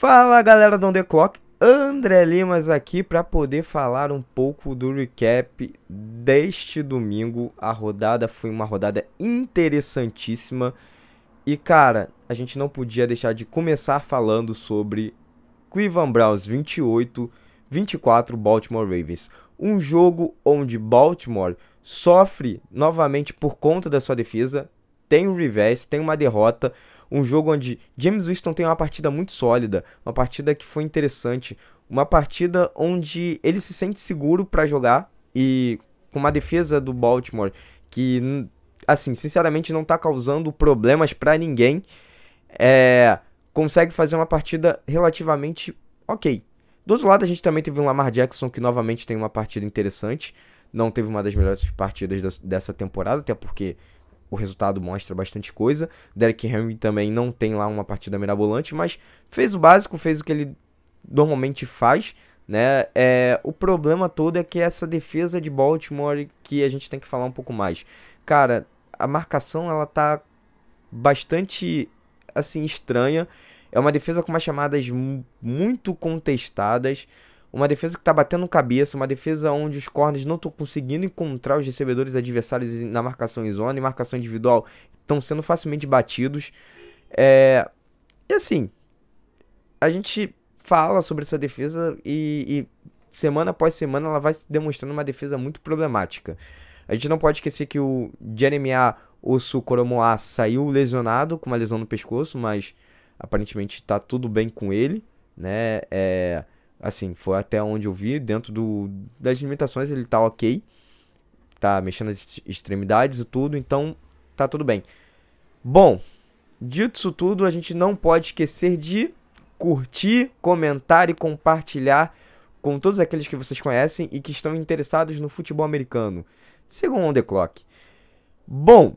Fala galera do On The Clock, André Limas aqui para poder falar um pouco do recap deste domingo. A rodada foi uma rodada interessantíssima e cara, a gente não podia deixar de começar falando sobre Cleveland Browns 28, 24 Baltimore Ravens. Um jogo onde Baltimore sofre novamente por conta da sua defesa, tem um revés, tem uma derrota, um jogo onde James Winston tem uma partida muito sólida, uma partida que foi interessante, uma partida onde ele se sente seguro para jogar e com uma defesa do Baltimore que, assim, sinceramente não está causando problemas para ninguém, é, consegue fazer uma partida relativamente ok. Do outro lado, a gente também teve um Lamar Jackson que novamente tem uma partida interessante. Não teve uma das melhores partidas dessa temporada, até porque o resultado mostra bastante coisa. Derek Henry também não tem lá uma partida mirabolante, mas fez o básico, fez o que ele normalmente faz. Né? É, o problema todo é que essa defesa de Baltimore que a gente tem que falar um pouco mais. Cara, a marcação ela tá bastante assim estranha. É uma defesa com umas chamadas muito contestadas. Uma defesa que está batendo cabeça, uma defesa onde os corners não estão conseguindo encontrar os recebedores adversários na marcação em zona e marcação individual estão sendo facilmente batidos. É... E assim, a gente fala sobre essa defesa e, e semana após semana ela vai se demonstrando uma defesa muito problemática. A gente não pode esquecer que o Jeremy A. Osu Coromoá saiu lesionado com uma lesão no pescoço, mas aparentemente está tudo bem com ele, né? É... Assim, foi até onde eu vi. Dentro do, das limitações, ele tá ok. Tá mexendo as extremidades e tudo, então tá tudo bem. Bom, dito isso tudo, a gente não pode esquecer de curtir, comentar e compartilhar com todos aqueles que vocês conhecem e que estão interessados no futebol americano. segundo on the clock. Bom,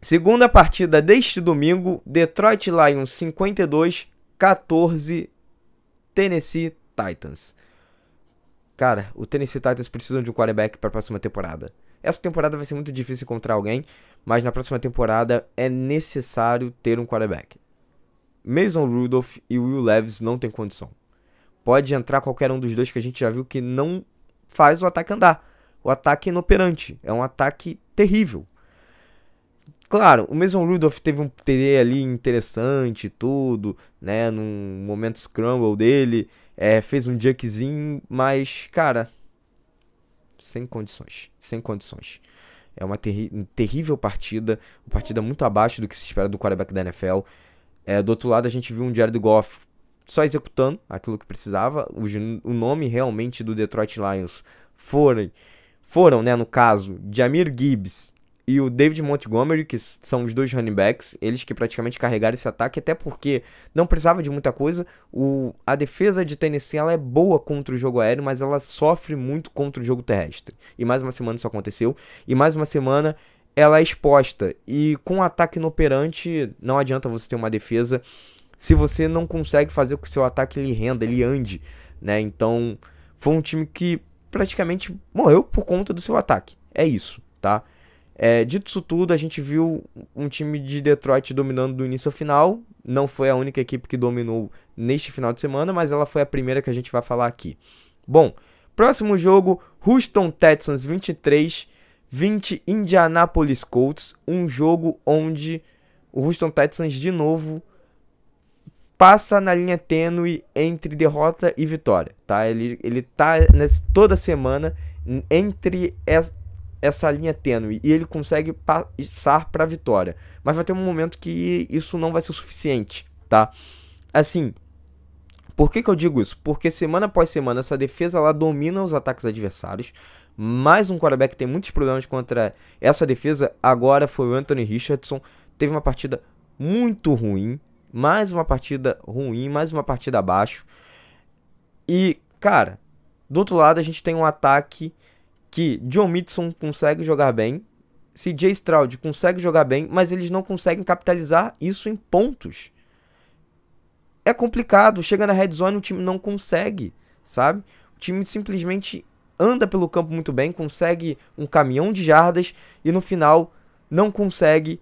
segunda partida deste domingo, Detroit Lions 52, 14, Tennessee Titans. Cara, o Tennessee Titans precisa de um quarterback para a próxima temporada. Essa temporada vai ser muito difícil encontrar alguém, mas na próxima temporada é necessário ter um quarterback. Mason Rudolph e Will Levis não tem condição. Pode entrar qualquer um dos dois que a gente já viu que não faz o ataque andar. O ataque inoperante, é um ataque terrível. Claro, o Mason Rudolph teve um TD ali interessante, tudo, né? Num momento scramble dele, é, fez um junkzinho, mas, cara, sem condições, sem condições. É uma terri terrível partida, uma partida muito abaixo do que se espera do quarterback da NFL. É, do outro lado, a gente viu um Jared Goff só executando aquilo que precisava. O, o nome realmente do Detroit Lions foram, foram, né, no caso, Jamir Gibbs e o David Montgomery, que são os dois running backs, eles que praticamente carregaram esse ataque, até porque não precisava de muita coisa. O, a defesa de Tennessee ela é boa contra o jogo aéreo, mas ela sofre muito contra o jogo terrestre. E mais uma semana isso aconteceu, e mais uma semana ela é exposta. E com o um ataque inoperante, não adianta você ter uma defesa se você não consegue fazer com que o seu ataque ele renda, ele ande. Né? Então, foi um time que praticamente morreu por conta do seu ataque. É isso, tá? É, dito isso tudo, a gente viu um time de Detroit dominando do início ao final. Não foi a única equipe que dominou neste final de semana, mas ela foi a primeira que a gente vai falar aqui. Bom, próximo jogo: Houston Texans 23, 20 Indianapolis Colts. Um jogo onde o Houston Texans de novo passa na linha tênue entre derrota e vitória, tá? Ele, ele tá nessa, toda semana entre essa linha tênue e ele consegue passar para a vitória. Mas vai ter um momento que isso não vai ser o suficiente, tá? Assim, por que, que eu digo isso? Porque semana após semana essa defesa lá domina os ataques adversários. Mais um quarterback tem muitos problemas contra essa defesa. Agora foi o Anthony Richardson. Teve uma partida muito ruim. Mais uma partida ruim, mais uma partida abaixo. E, cara, do outro lado a gente tem um ataque que John Mitson consegue jogar bem, CJ Stroud consegue jogar bem, mas eles não conseguem capitalizar isso em pontos. É complicado, chega na red zone o time não consegue, sabe? O time simplesmente anda pelo campo muito bem, consegue um caminhão de jardas e no final não consegue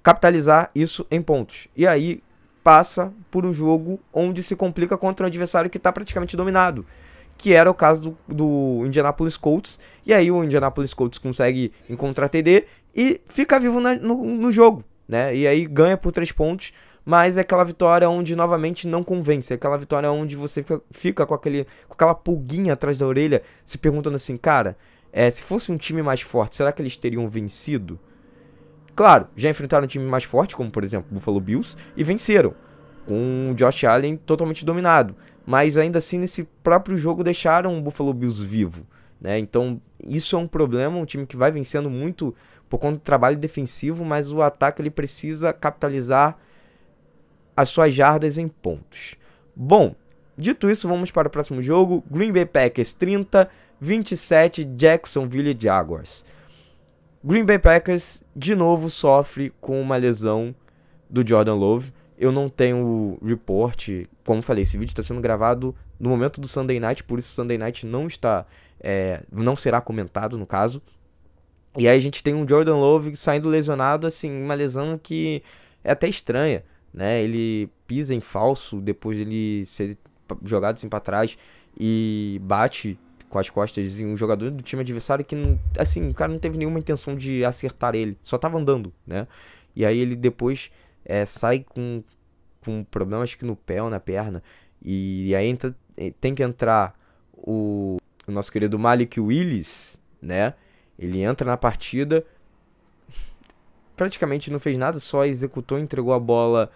capitalizar isso em pontos. E aí passa por um jogo onde se complica contra um adversário que está praticamente dominado que era o caso do, do, Indianapolis Colts. E aí o Indianapolis Colts consegue encontrar TD e fica vivo na, no, no, jogo, né? E aí ganha por três pontos, mas é aquela vitória onde novamente não convence, é aquela vitória onde você fica, fica com, aquele, com aquela pulguinha atrás da orelha, se perguntando assim, cara, é, se fosse um time mais forte, será que eles teriam vencido? Claro, já enfrentaram um time mais forte, como por exemplo o Buffalo Bills, e venceram, com o Josh Allen totalmente dominado mas ainda assim nesse próprio jogo deixaram o Buffalo Bills vivo, né? Então isso é um problema, um time que vai vencendo muito por conta do trabalho defensivo, mas o ataque ele precisa capitalizar as suas jardas em pontos. Bom, dito isso, vamos para o próximo jogo, Green Bay Packers 30, 27 Jacksonville Jaguars. Green Bay Packers de novo sofre com uma lesão do Jordan Love. Eu não tenho report. Como falei, esse vídeo está sendo gravado no momento do Sunday Night, por isso Sunday Night não está. É, não será comentado no caso. E aí a gente tem um Jordan Love saindo lesionado, assim, uma lesão que é até estranha, né? Ele pisa em falso depois ele ser jogado assim para trás e bate com as costas em um jogador do time adversário que, assim, o cara não teve nenhuma intenção de acertar ele, só tava andando, né? E aí ele depois é, sai com, com problema, acho que no pé ou na perna. E aí entra, tem que entrar o, o nosso querido Malik Willis, né? Ele entra na partida, praticamente não fez nada, só executou, entregou a bola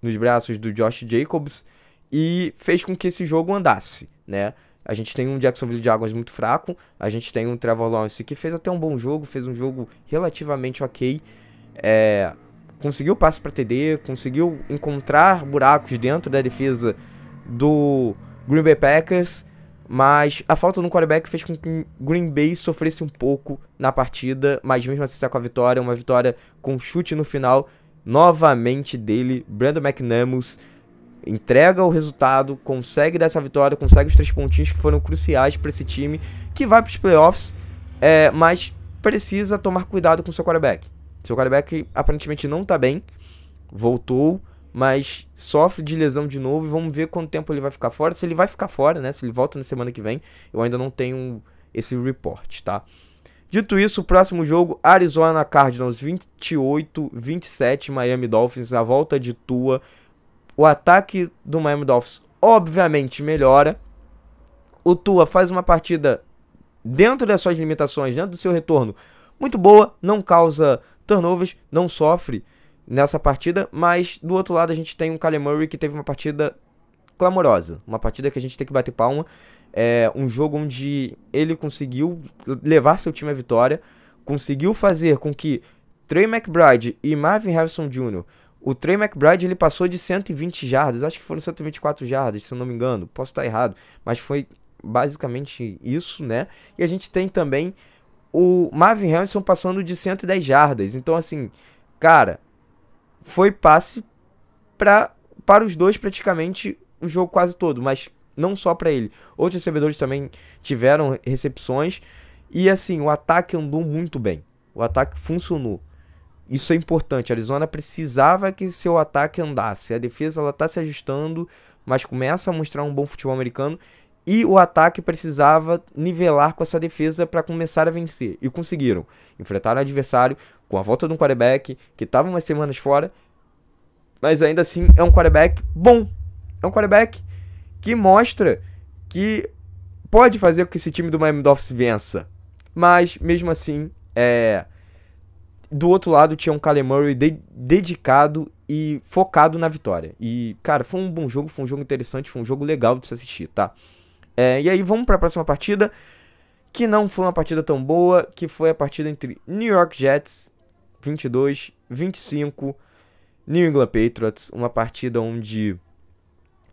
nos braços do Josh Jacobs e fez com que esse jogo andasse, né? A gente tem um Jacksonville Águas muito fraco, a gente tem um Trevor Lawrence que fez até um bom jogo, fez um jogo relativamente ok. É, conseguiu passe para TD, conseguiu encontrar buracos dentro da defesa do Green Bay Packers, mas a falta no quarterback fez com que Green Bay sofresse um pouco na partida, mas mesmo assim tá com a vitória, uma vitória com chute no final, novamente dele, Brandon McNamus entrega o resultado, consegue dar essa vitória, consegue os três pontinhos que foram cruciais para esse time que vai para os playoffs, é, mas precisa tomar cuidado com seu quarterback. Seu quarterback aparentemente não está bem, voltou, mas sofre de lesão de novo e vamos ver quanto tempo ele vai ficar fora. Se ele vai ficar fora, né? Se ele volta na semana que vem, eu ainda não tenho esse report, tá? Dito isso, o próximo jogo, Arizona Cardinals 28, 27, Miami Dolphins, a volta de Tua. O ataque do Miami Dolphins obviamente melhora. O Tua faz uma partida dentro das suas limitações, dentro do seu retorno, muito boa, não causa turnovers, não sofre nessa partida, mas do outro lado a gente tem um Kyle Murray que teve uma partida clamorosa, uma partida que a gente tem que bater palma, é um jogo onde ele conseguiu levar seu time à vitória, conseguiu fazer com que Trey McBride e Marvin Harrison Jr. O Trey McBride ele passou de 120 jardas, acho que foram 124 jardas, se eu não me engano, posso estar errado, mas foi basicamente isso, né? E a gente tem também o Marvin Harrison passando de 110 jardas. Então assim, cara, foi passe para para os dois praticamente o jogo quase todo, mas não só para ele. Outros recebedores também tiveram recepções e assim, o ataque andou muito bem. O ataque funcionou. Isso é importante. A Arizona precisava que seu ataque andasse. A defesa ela tá se ajustando, mas começa a mostrar um bom futebol americano e o ataque precisava nivelar com essa defesa para começar a vencer. E conseguiram. Enfrentaram o adversário com a volta de um quarterback que estava umas semanas fora, mas ainda assim é um quarterback bom. É um quarterback que mostra que pode fazer com que esse time do Miami Dolphins vença. Mas mesmo assim, é do outro lado tinha um Kyle Murray de dedicado e focado na vitória. E, cara, foi um bom jogo, foi um jogo interessante, foi um jogo legal de se assistir, tá? É, e aí vamos para a próxima partida, que não foi uma partida tão boa, que foi a partida entre New York Jets 22, 25, New England Patriots, uma partida onde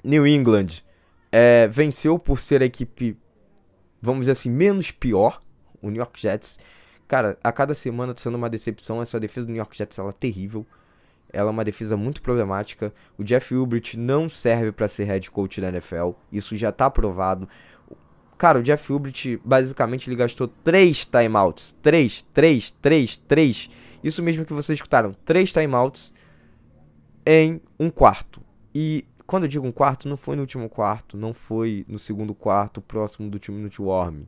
New England é, venceu por ser a equipe, vamos dizer assim, menos pior, o New York Jets Cara, a cada semana tá sendo uma decepção. Essa defesa do New York Jets ela é terrível. Ela é uma defesa muito problemática. O Jeff Ubrich não serve para ser head coach da NFL. Isso já tá provado. Cara, o Jeff Ubrich, basicamente, ele gastou três timeouts. Três, três, três, três. Isso mesmo que vocês escutaram. Três timeouts em um quarto. E quando eu digo um quarto, não foi no último quarto. Não foi no segundo quarto, próximo do time no warm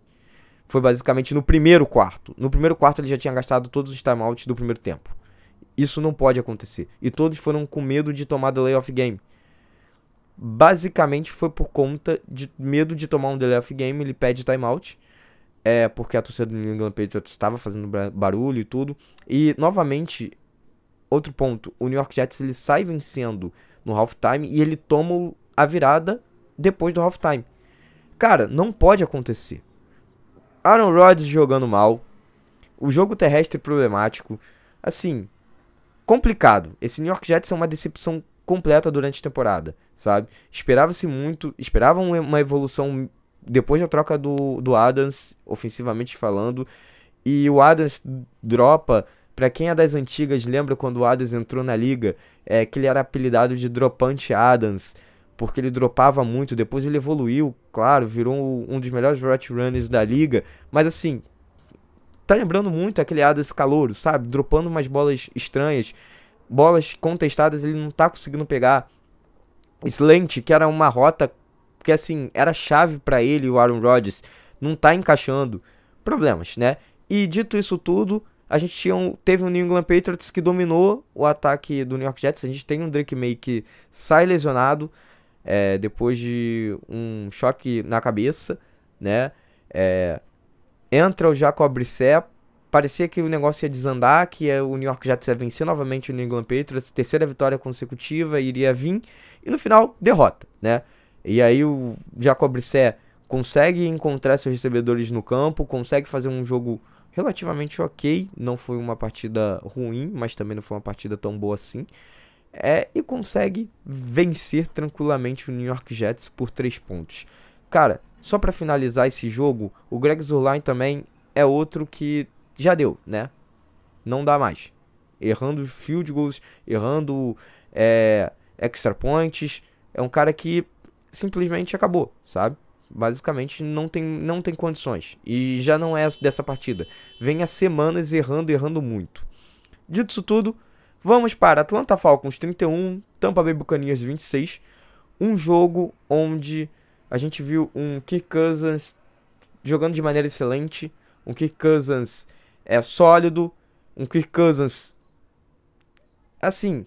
foi basicamente no primeiro quarto. No primeiro quarto ele já tinha gastado todos os timeouts do primeiro tempo. Isso não pode acontecer. E todos foram com medo de tomar delay of game. Basicamente foi por conta de medo de tomar um delay of game, ele pede timeout. É porque a torcida do New England Patriots estava fazendo barulho e tudo. E novamente, outro ponto, o New York Jets ele sai vencendo no halftime e ele toma a virada depois do halftime. Cara, não pode acontecer. Aaron Rodgers jogando mal, o jogo terrestre problemático, assim, complicado. Esse New York Jets é uma decepção completa durante a temporada, sabe? Esperava-se muito, esperava uma evolução depois da troca do, do Adams, ofensivamente falando, e o Adams dropa. Pra quem é das antigas, lembra quando o Adams entrou na liga? É, que ele era apelidado de Dropante Adams porque ele dropava muito. Depois ele evoluiu, claro, virou um dos melhores route runners da liga. Mas assim, tá lembrando muito aquele Adas Calouro, sabe? Dropando umas bolas estranhas, bolas contestadas ele não tá conseguindo pegar. Slant, que era uma rota que assim, era chave para ele o Aaron Rodgers, não tá encaixando. Problemas, né? E dito isso tudo, a gente tinha um, teve um New England Patriots que dominou o ataque do New York Jets. A gente tem um Drake May que sai lesionado é, depois de um choque na cabeça, né? É, entra o Jacob Brissett, parecia que o negócio ia desandar, que é o New York Jets ia vencer novamente o New England Patriots, terceira vitória consecutiva, iria vir, e no final, derrota, né? E aí o Jacob Brissett consegue encontrar seus recebedores no campo, consegue fazer um jogo relativamente ok, não foi uma partida ruim, mas também não foi uma partida tão boa assim, é, e consegue vencer tranquilamente o New York Jets por 3 pontos. Cara, só para finalizar esse jogo, o Greg Zurline também é outro que já deu, né? Não dá mais. Errando field goals, errando é, extra points, é um cara que simplesmente acabou, sabe? Basicamente não tem, não tem condições. E já não é dessa partida. Vem semanas errando, errando muito. Dito isso tudo, Vamos para Atlanta Falcons 31, Tampa Bay Buccaneers 26. Um jogo onde a gente viu um Kirk Cousins jogando de maneira excelente, um Kirk Cousins é sólido, um Kirk Cousins assim,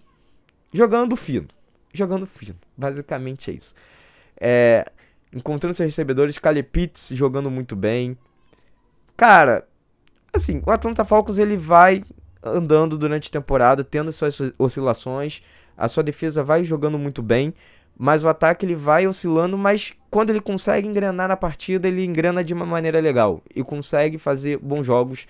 jogando fino, jogando fino. Basicamente é isso. É, encontrando seus recebedores, Kyle Pitts jogando muito bem. Cara, assim, o Atlanta Falcons ele vai andando durante a temporada, tendo suas oscilações. A sua defesa vai jogando muito bem, mas o ataque ele vai oscilando, mas quando ele consegue engrenar na partida, ele engrena de uma maneira legal e consegue fazer bons jogos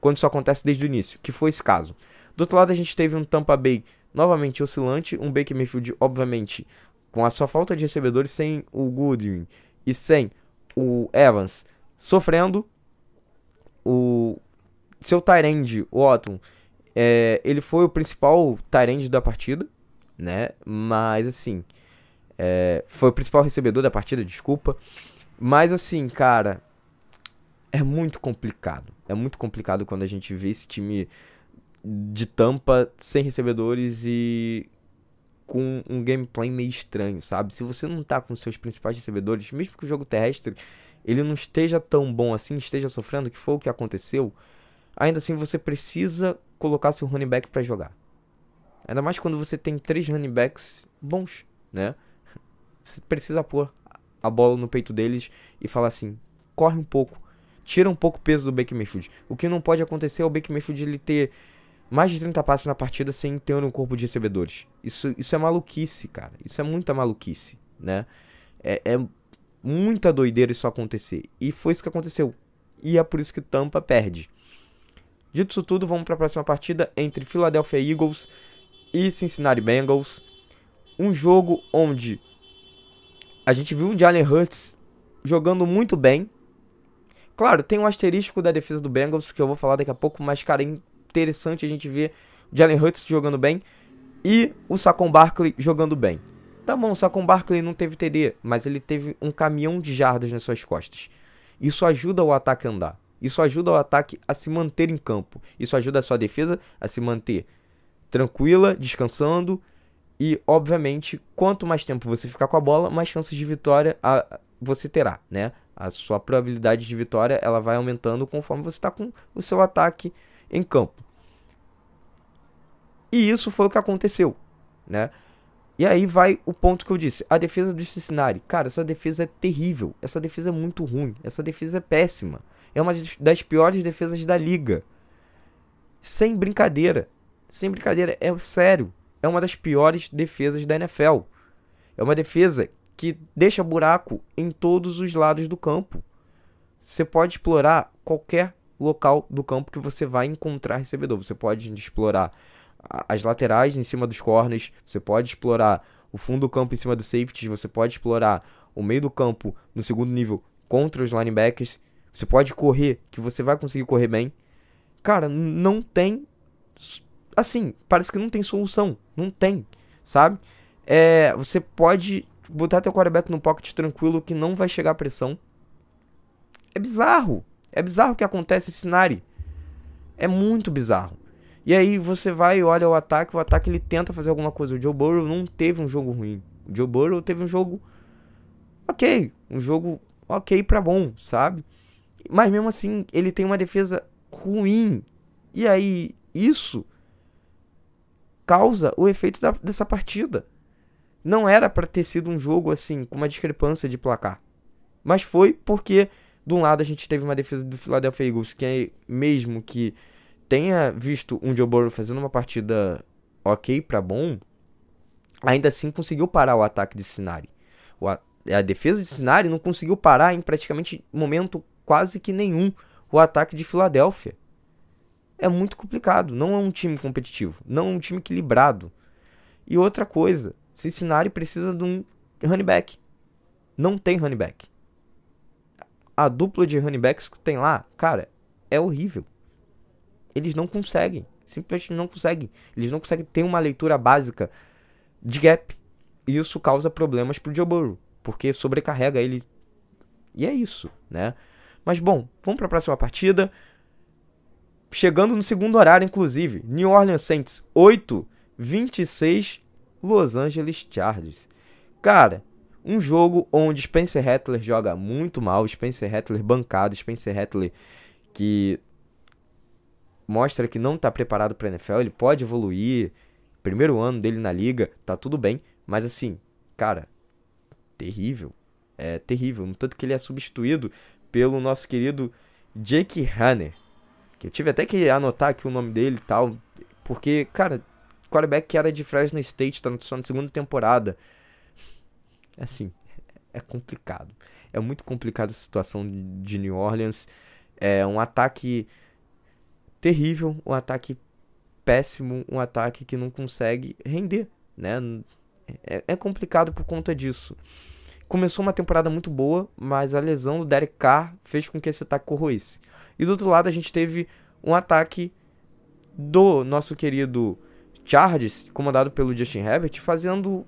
quando isso acontece desde o início, que foi esse caso. Do outro lado, a gente teve um Tampa Bay novamente oscilante, um Baker Mayfield, obviamente, com a sua falta de recebedores, sem o Goodwin e sem o Evans sofrendo, o seu Tyrande, o Otton, é, ele foi o principal Tyrande da partida, né? Mas assim. É, foi o principal recebedor da partida, desculpa. Mas assim, cara. É muito complicado. É muito complicado quando a gente vê esse time de tampa sem recebedores e com um gameplay meio estranho, sabe? Se você não tá com seus principais recebedores, mesmo que o jogo terrestre ele não esteja tão bom assim, esteja sofrendo, que foi o que aconteceu, ainda assim você precisa colocar seu running back para jogar. Ainda mais quando você tem três running backs bons, né? Você precisa pôr a bola no peito deles e falar assim: corre um pouco, tira um pouco o peso do Baker Mayfield. O que não pode acontecer é o Baker Mayfield ele ter mais de 30 passes na partida sem ter um corpo de recebedores. Isso, isso é maluquice, cara. Isso é muita maluquice, né? É, é muita doideira isso acontecer. E foi isso que aconteceu. E é por isso que Tampa perde. Dito isso tudo, vamos para a próxima partida entre Philadelphia Eagles e Cincinnati Bengals. Um jogo onde a gente viu um Jalen Hurts jogando muito bem. Claro, tem um asterisco da defesa do Bengals que eu vou falar daqui a pouco, mas cara, é interessante a gente ver o Jalen Hurts jogando bem e o Saquon Barkley jogando bem. Tá bom, o Saquon Barkley não teve TD, mas ele teve um caminhão de jardas nas suas costas. Isso ajuda o ataque a andar. Isso ajuda o ataque a se manter em campo. Isso ajuda a sua defesa a se manter tranquila, descansando. E, obviamente, quanto mais tempo você ficar com a bola, mais chances de vitória a, você terá, né? A sua probabilidade de vitória ela vai aumentando conforme você está com o seu ataque em campo. E isso foi o que aconteceu, né? E aí vai o ponto que eu disse, a defesa do Cincinnati. Cara, essa defesa é terrível, essa defesa é muito ruim, essa defesa é péssima é uma das piores defesas da liga. Sem brincadeira. Sem brincadeira, é sério. É uma das piores defesas da NFL. É uma defesa que deixa buraco em todos os lados do campo. Você pode explorar qualquer local do campo que você vai encontrar recebedor. Você pode explorar as laterais em cima dos corners, você pode explorar o fundo do campo em cima do safety, você pode explorar o meio do campo no segundo nível contra os linebackers. Você pode correr, que você vai conseguir correr bem. Cara, não tem. Assim, parece que não tem solução. Não tem, sabe? É, você pode botar teu quarterback no pocket tranquilo que não vai chegar a pressão. É bizarro. É bizarro o que acontece esse Nari. É muito bizarro. E aí você vai e olha o ataque, o ataque ele tenta fazer alguma coisa. O Joe Burrow não teve um jogo ruim. O Joe Burrow teve um jogo ok, um jogo ok para bom, sabe? Mas mesmo assim, ele tem uma defesa ruim. E aí, isso causa o efeito da, dessa partida. Não era para ter sido um jogo assim, com uma discrepância de placar. Mas foi porque, de um lado, a gente teve uma defesa do Philadelphia Eagles, que é mesmo que tenha visto um Joe Burrow fazendo uma partida ok para bom, ainda assim conseguiu parar o ataque de Sinari. a, a defesa de Sinari não conseguiu parar em praticamente momento quase que nenhum o ataque de Filadélfia. É muito complicado. Não é um time competitivo. Não é um time equilibrado. E outra coisa, Cincinnati precisa de um running back. Não tem running back. A dupla de running backs que tem lá, cara, é horrível. Eles não conseguem. Simplesmente não conseguem. Eles não conseguem ter uma leitura básica de gap. E isso causa problemas pro Joe Burrow. Porque sobrecarrega ele. E é isso, né? Mas bom, vamos para a próxima partida. Chegando no segundo horário, inclusive. New Orleans Saints 8, 26, Los Angeles Chargers. Cara, um jogo onde Spencer Rattler joga muito mal. Spencer Rattler bancado. Spencer Rattler que mostra que não está preparado para NFL. Ele pode evoluir. Primeiro ano dele na liga, tá tudo bem. Mas assim, cara, terrível. É terrível. No tanto que ele é substituído pelo nosso querido Jake Hanner. Que eu tive até que anotar aqui o nome dele e tal. Porque, cara, quarterback que era de Fresno State, tá só na segunda temporada. Assim, é complicado. É muito complicada a situação de New Orleans. É um ataque terrível, um ataque péssimo, um ataque que não consegue render, né? É, é complicado por conta disso começou uma temporada muito boa, mas a lesão do Derek Carr fez com que esse ataque corroísse. E do outro lado, a gente teve um ataque do nosso querido Chargers, comandado pelo Justin Herbert, fazendo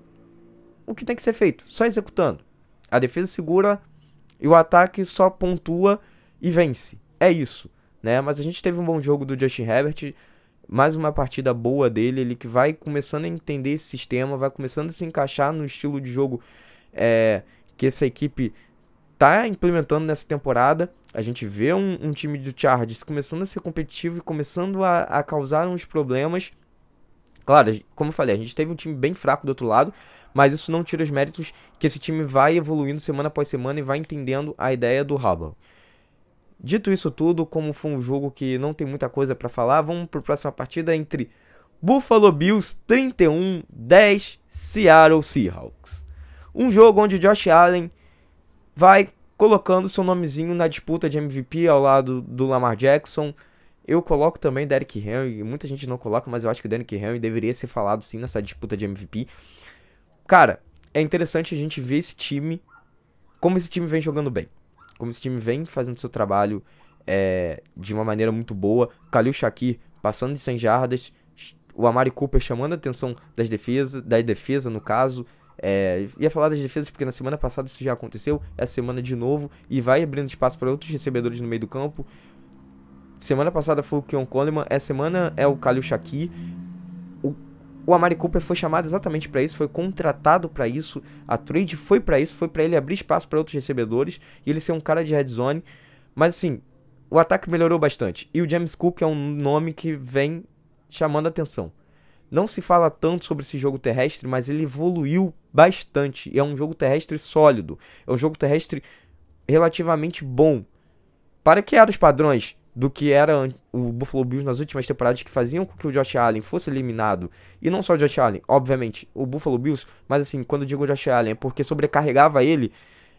o que tem que ser feito, só executando. A defesa segura e o ataque só pontua e vence. É isso, né? Mas a gente teve um bom jogo do Justin Herbert, mais uma partida boa dele, ele que vai começando a entender esse sistema, vai começando a se encaixar no estilo de jogo é, que essa equipe tá implementando nessa temporada. A gente vê um, um time do Chargers começando a ser competitivo e começando a, a causar uns problemas. Claro, como eu falei, a gente teve um time bem fraco do outro lado, mas isso não tira os méritos que esse time vai evoluindo semana após semana e vai entendendo a ideia do Harbaugh. Dito isso tudo, como foi um jogo que não tem muita coisa para falar, vamos para a próxima partida entre Buffalo Bills 31 10 Seattle Seahawks. Um jogo onde Josh Allen vai colocando seu nomezinho na disputa de MVP ao lado do Lamar Jackson. Eu coloco também Derek Henry, muita gente não coloca, mas eu acho que o Derek Henry deveria ser falado sim nessa disputa de MVP. Cara, é interessante a gente ver esse time, como esse time vem jogando bem. Como esse time vem fazendo seu trabalho é, de uma maneira muito boa. Kalil Shakir passando de 100 jardas, o Amari Cooper chamando a atenção das defesas, da defesa no caso, é, ia falar das defesas porque na semana passada isso já aconteceu, essa semana de novo, e vai abrindo espaço para outros recebedores no meio do campo. Semana passada foi o Keon Coleman, essa semana é o Kalil Shaqi. O, o Amari Cooper foi chamado exatamente para isso, foi contratado para isso, a trade foi para isso, foi para ele abrir espaço para outros recebedores e ele ser um cara de red zone. Mas assim, o ataque melhorou bastante e o James Cook é um nome que vem chamando atenção. Não se fala tanto sobre esse jogo terrestre, mas ele evoluiu bastante. é um jogo terrestre sólido. É um jogo terrestre relativamente bom. Para que eram os padrões do que era o Buffalo Bills nas últimas temporadas que faziam com que o Josh Allen fosse eliminado. E não só o Josh Allen, obviamente, o Buffalo Bills, mas assim, quando eu digo Josh Allen é porque sobrecarregava ele,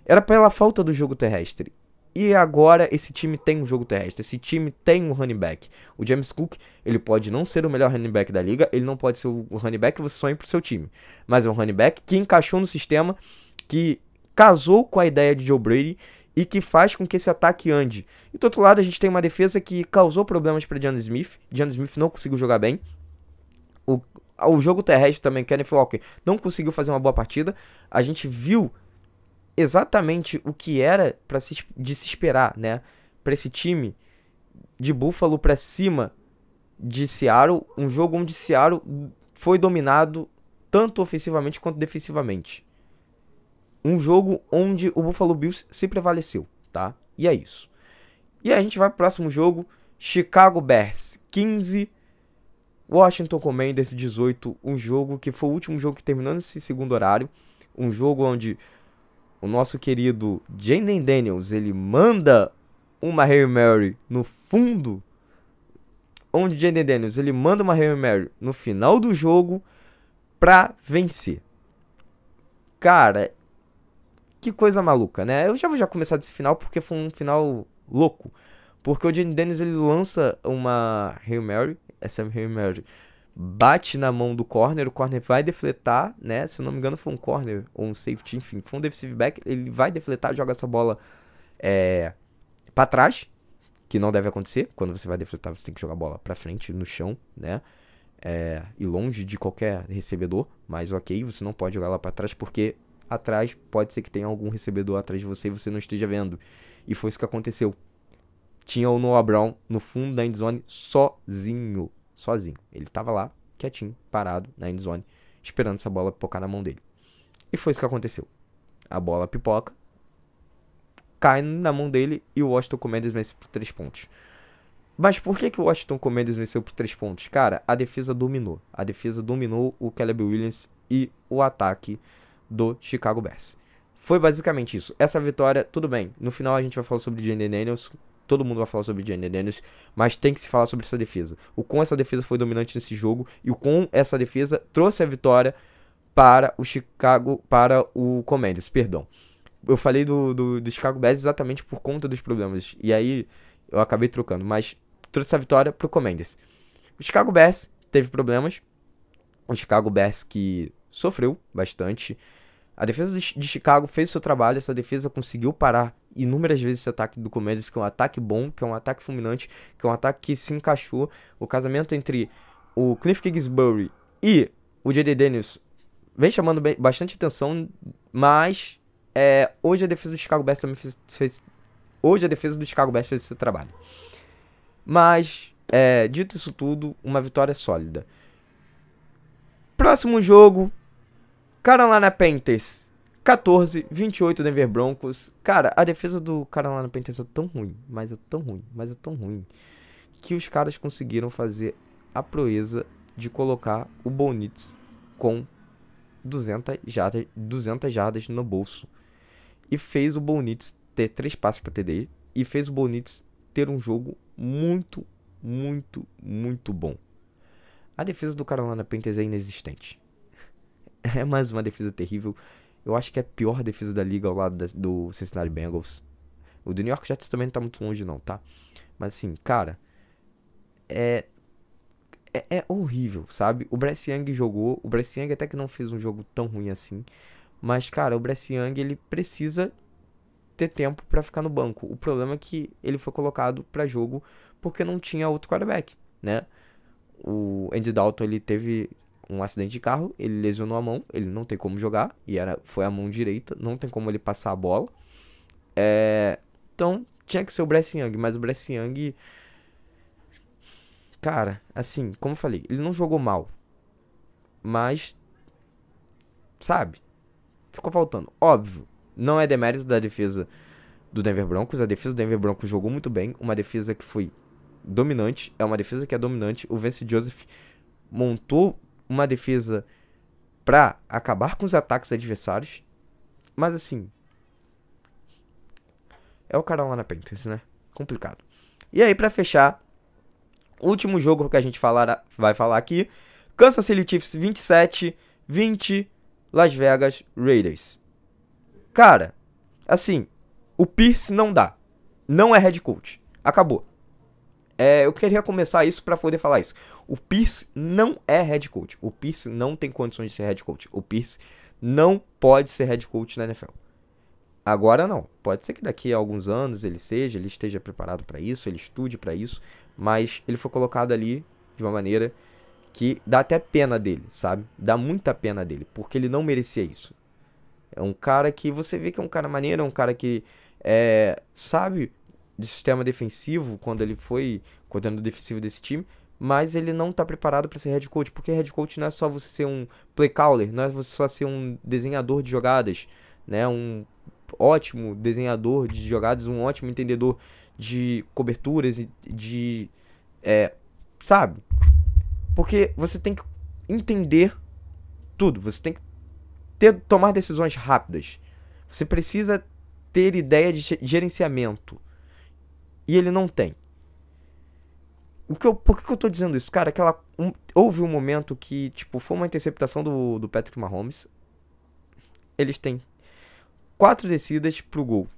era pela falta do jogo terrestre. E agora esse time tem um jogo terrestre, esse time tem um running back. O James Cook, ele pode não ser o melhor running back da liga, ele não pode ser o running back que você sonha pro seu time. Mas é um running back que encaixou no sistema, que casou com a ideia de Joe Brady e que faz com que esse ataque ande. E do outro lado, a gente tem uma defesa que causou problemas para John Smith. John Smith não conseguiu jogar bem. O, o jogo terrestre também, Kenneth Walker, não conseguiu fazer uma boa partida. A gente viu exatamente o que era para se, de se esperar, né? Para esse time de Buffalo para cima de Seattle, um jogo onde Seattle foi dominado tanto ofensivamente quanto defensivamente. Um jogo onde o Buffalo Bills se prevaleceu, tá? E é isso. E a gente vai pro próximo jogo, Chicago Bears 15 Washington Commanders 18, um jogo que foi o último jogo que terminou nesse segundo horário, um jogo onde o nosso querido Jaden Daniels, ele manda uma Hail Mary no fundo, onde Jaden Daniels, ele manda uma Hail Mary no final do jogo pra vencer. Cara, que coisa maluca, né? Eu já vou já começar desse final porque foi um final louco. Porque o Jaden Daniels, ele lança uma Hail Mary, essa Hail Mary, bate na mão do corner, o corner vai defletar, né? Se eu não me engano foi um corner ou um safety, enfim, foi um defensive back, ele vai defletar, joga essa bola é, para trás, que não deve acontecer. Quando você vai defletar, você tem que jogar a bola para frente, no chão, né? É, e longe de qualquer recebedor, mas ok, você não pode jogar lá para trás porque atrás pode ser que tenha algum recebedor atrás de você e você não esteja vendo. E foi isso que aconteceu. Tinha o Noah Brown no fundo da endzone sozinho, sozinho. Ele tava lá, quietinho, parado, na endzone, esperando essa bola pipocar na mão dele. E foi isso que aconteceu. A bola pipoca, cai na mão dele e o Washington Commanders vence por 3 pontos. Mas por que, que o Washington Commanders venceu por 3 pontos? Cara, a defesa dominou. A defesa dominou o Caleb Williams e o ataque do Chicago Bears. Foi basicamente isso. Essa vitória, tudo bem. No final a gente vai falar sobre o Jalen Daniels, todo mundo vai falar sobre Jane Daniels, mas tem que se falar sobre essa defesa. O quão essa defesa foi dominante nesse jogo e o quão essa defesa trouxe a vitória para o Chicago, para o Commanders, perdão. Eu falei do, do, do Chicago Bears exatamente por conta dos problemas, e aí eu acabei trocando, mas trouxe a vitória para o Commanders. O Chicago Bears teve problemas, o Chicago Bears que sofreu bastante. A defesa de Chicago fez seu trabalho, essa defesa conseguiu parar inúmeras vezes esse ataque do Comédias, que é um ataque bom, que é um ataque fulminante, que é um ataque que se encaixou. O casamento entre o Cliff Kingsbury e o J.D. Dennis vem chamando bastante atenção, mas é, hoje a defesa do Chicago Bears também fez, fez, Hoje a defesa do Chicago Bears fez seu trabalho. Mas, é, dito isso tudo, uma vitória sólida. Próximo jogo, Carolina Panthers 14, 28 Denver Broncos. Cara, a defesa do Carolina Panthers é tão ruim, mas é tão ruim, mas é tão ruim, que os caras conseguiram fazer a proeza de colocar o Bonitz com 200 jardas, 200 jardas no bolso. E fez o Bonitz ter três passos para TD e fez o Bonitz ter um jogo muito, muito, muito bom. A defesa do Carolina Panthers é inexistente. É mais uma defesa terrível eu acho que é a pior defesa da liga ao lado da, do Cincinnati Bengals. O do New York Jets também não tá muito longe, não, tá? Mas assim, cara. É. É, é horrível, sabe? O Bryce Young jogou. O Bryce Young até que não fez um jogo tão ruim assim. Mas, cara, o Bryce Young, ele precisa ter tempo para ficar no banco. O problema é que ele foi colocado para jogo porque não tinha outro quarterback, né? O Andy Dalton, ele teve um acidente de carro, ele lesionou a mão, ele não tem como jogar, e era, foi a mão direita, não tem como ele passar a bola. É, então, tinha que ser o Bryce Young, mas o Bryce Young... Cara, assim, como eu falei, ele não jogou mal, mas... Sabe? Ficou faltando. Óbvio, não é demérito da defesa do Denver Broncos. A defesa do Denver Broncos jogou muito bem. Uma defesa que foi dominante. É uma defesa que é dominante. O Vince Joseph montou uma defesa para acabar com os ataques adversários. Mas assim. É o cara lá na Panthers, né? Complicado. E aí, para fechar, último jogo que a gente falar, vai falar aqui: Kansas City Chiefs 27, 20, Las Vegas Raiders. Cara, assim, o Pierce não dá. Não é head coach. Acabou. É, eu queria começar isso para poder falar isso. O Pierce não é head coach. O Pierce não tem condições de ser head coach. O Pierce não pode ser head coach na NFL. Agora não. Pode ser que daqui a alguns anos ele seja, ele esteja preparado para isso, ele estude para isso, mas ele foi colocado ali de uma maneira que dá até pena dele, sabe? Dá muita pena dele, porque ele não merecia isso. É um cara que você vê que é um cara maneiro, é um cara que é, sabe de sistema defensivo quando ele foi coordenador é defensivo desse time, mas ele não está preparado para ser head coach, porque head coach não é só você ser um play caller, não é você só ser um desenhador de jogadas, né? Um ótimo desenhador de jogadas, um ótimo entendedor de coberturas e de é, sabe? Porque você tem que entender tudo, você tem que ter, tomar decisões rápidas. Você precisa ter ideia de gerenciamento e ele não tem. O que eu, por que, que eu tô dizendo isso? Cara, aquela, um, houve um momento que, tipo, foi uma interceptação do, do Patrick Mahomes. Eles têm quatro descidas pro gol.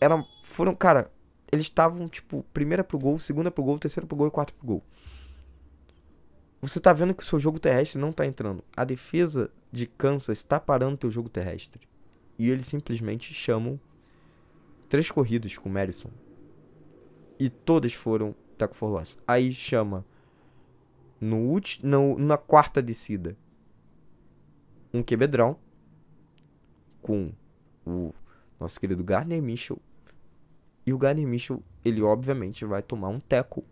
Era, foram, cara, eles estavam, tipo, primeira pro gol, segunda pro gol, terceira pro gol e quarta pro gol. Você tá vendo que o seu jogo terrestre não tá entrando. A defesa de Kansas tá parando teu jogo terrestre. E eles simplesmente chamam três corridas com o Madison. E todas foram taco for loss. Aí chama no ulti, no, na quarta descida um quebedrão com o nosso querido Garner Mitchell. E o Garner Mitchell, ele obviamente vai tomar um teco.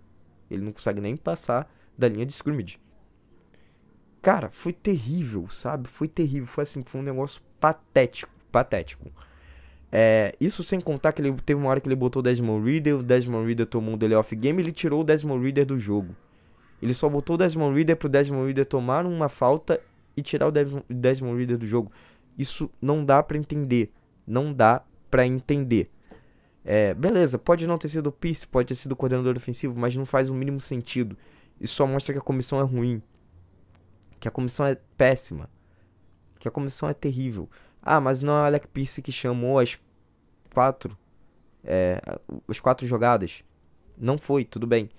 Ele não consegue nem passar da linha de scrimmage. Cara, foi terrível, sabe? Foi terrível. Foi assim, foi um negócio patético, patético. É, isso sem contar que ele teve uma hora que ele botou o Desmond Reader, o Desmond Reader tomou um delay off game, ele tirou o Desmond Reader do jogo. Ele só botou o Desmond Reader pro Desmond Reader tomar uma falta e tirar o Desmond Reader do jogo. Isso não dá para entender. Não dá para entender. É, beleza, pode não ter sido o Pierce, pode ter sido o coordenador ofensivo, mas não faz o mínimo sentido. Isso só mostra que a comissão é ruim. Que a comissão é péssima. Que a comissão é terrível. Ah, mas não é o Alec Pierce que chamou as quatro. É, as quatro jogadas. Não foi, tudo bem.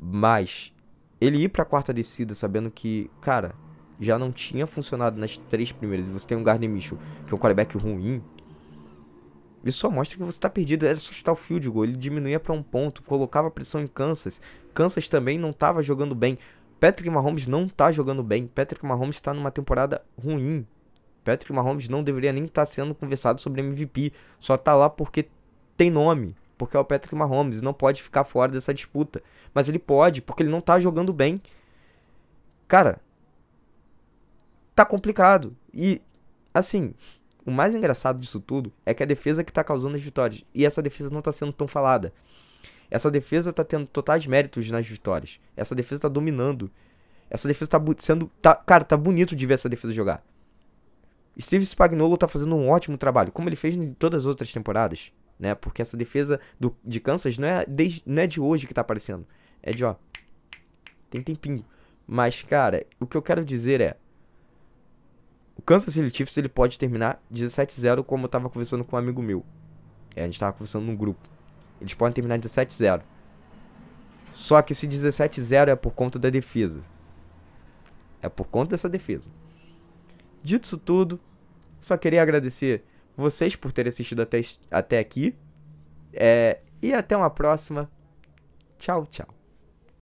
Mas ele ir pra quarta descida sabendo que, cara, já não tinha funcionado nas três primeiras. E você tem um Gardner Mitchell, que é um quarterback ruim. Isso só mostra que você tá perdido. Era só chutar o field goal. Ele diminuía para um ponto, colocava pressão em Kansas. Kansas também não tava jogando bem. Patrick Mahomes não tá jogando bem. Patrick Mahomes tá numa temporada ruim. Patrick Mahomes não deveria nem estar tá sendo conversado sobre MVP. Só tá lá porque tem nome. Porque é o Patrick Mahomes. Não pode ficar fora dessa disputa. Mas ele pode, porque ele não tá jogando bem. Cara. Tá complicado. E, assim. O mais engraçado disso tudo é que a defesa que tá causando as vitórias. E essa defesa não tá sendo tão falada. Essa defesa tá tendo totais méritos nas vitórias. Essa defesa tá dominando. Essa defesa tá sendo. Tá, cara, tá bonito de ver essa defesa jogar. Steve Spagnuolo tá fazendo um ótimo trabalho, como ele fez em todas as outras temporadas, né? Porque essa defesa do, de Kansas não é, de, não é de hoje que tá aparecendo. É de, ó, tem tempinho. Mas, cara, o que eu quero dizer é, o Kansas City Chiefs ele pode terminar 17-0, como eu tava conversando com um amigo meu. É, a gente tava conversando num grupo. Eles podem terminar 17-0. Só que esse 17-0 é por conta da defesa. É por conta dessa defesa. Dito isso tudo, só queria agradecer vocês por terem assistido até, até aqui. É, e até uma próxima. Tchau, tchau.